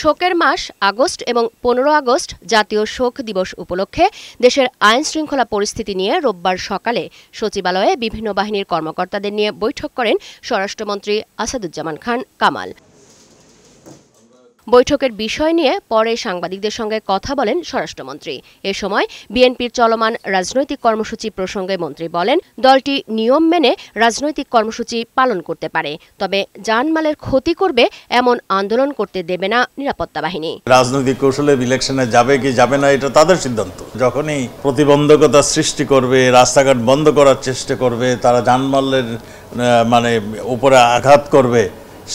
শোকের মাস আগস্ট এবং পনেরো আগস্ট জাতীয় শোক দিবস উপলক্ষে দেশের আইন শৃঙ্খলা পরিস্থিতি নিয়ে রোববার সকালে সচিবালয়ে বিভিন্ন বাহিনীর কর্মকর্তাদের নিয়ে বৈঠক করেন স্বরাষ্ট্রমন্ত্রী আসাদুজ্জামান খান কামাল বৈঠকের বিষয় নিয়ে পরে সাংবাদিকদের সঙ্গে কথা বলেন স্বরাষ্ট্রমন্ত্রী এ সময় বিএনপির চলমান রাজনৈতিক কর্মসূচি প্রসঙ্গে মন্ত্রী বলেন দলটি নিয়ম মেনে রাজনৈতিক কর্মসূচি পালন করতে পারে তবে জানমালের ক্ষতি করবে এমন আন্দোলন করতে দেবে না নিরাপত্তা বাহিনী রাজনৈতিক কৌশলে ইলেকশনে যাবে কি যাবে না এটা তাদের সিদ্ধান্ত যখনই প্রতিবন্ধকতা সৃষ্টি করবে রাস্তাঘাট বন্ধ করার চেষ্টা করবে তারা জানমালের মানে উপরে আঘাত করবে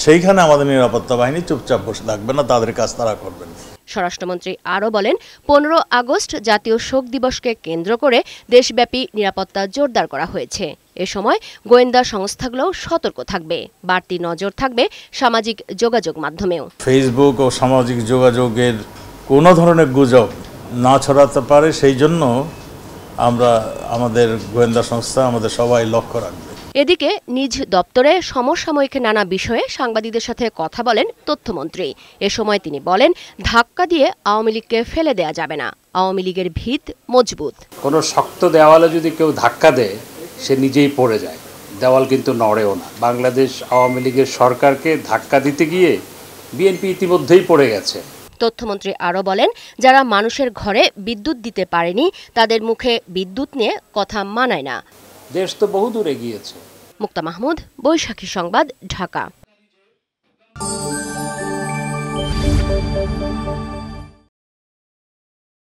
সেইখানে আমাদের নিরাপত্তা বাহিনী চুপচাপ বসে থাকবে না তাদের কাজ তারা করবেন স্বরাষ্ট্রমন্ত্রী আরও বলেন পনেরো আগস্ট জাতীয় শোক দিবসকে কেন্দ্র করে দেশব্যাপী নিরাপত্তা জোরদার করা হয়েছে এ সময় গোয়েন্দা সংস্থাগুলোও সতর্ক থাকবে বাড়তি নজর থাকবে সামাজিক যোগাযোগ মাধ্যমেও ফেসবুক ও সামাজিক যোগাযোগের কোনো ধরনের গুজব না ছড়াতে পারে সেই জন্য আমরা আমাদের গোয়েন্দা সংস্থা আমাদের সবাই লক্ষ্য রাখবে এদিকে নিজ দপ্তরে সমসাময়িক নানা বিষয়ে সাংবাদিকদের সাথে কথা বলেন তথ্যমন্ত্রী এ সময় তিনি বলেন ধাক্কা দিয়ে আওয়ামী লীগকে ফেলে দেয়া যাবে না আওয়ামী লীগের ভিত মজবুত কোনো শক্ত দেওয়ালে যদি কেউ ধাক্কা দেয় সে নিজেই পড়ে যায় দেওয়াল কিন্তু নড়েও না বাংলাদেশ আওয়ামী লীগের সরকারকে ধাক্কা দিতে গিয়ে বিএনপি ইতিমধ্যেই পড়ে গেছে তথ্যমন্ত্রী আরও বলেন যারা মানুষের ঘরে বিদ্যুৎ দিতে পারেনি তাদের মুখে বিদ্যুৎ নিয়ে কথা মানায় না দেশ তো বহু দূরে গিয়েছে মুক্তা মাহমুদ বৈশাখী সংবাদ ঢাকা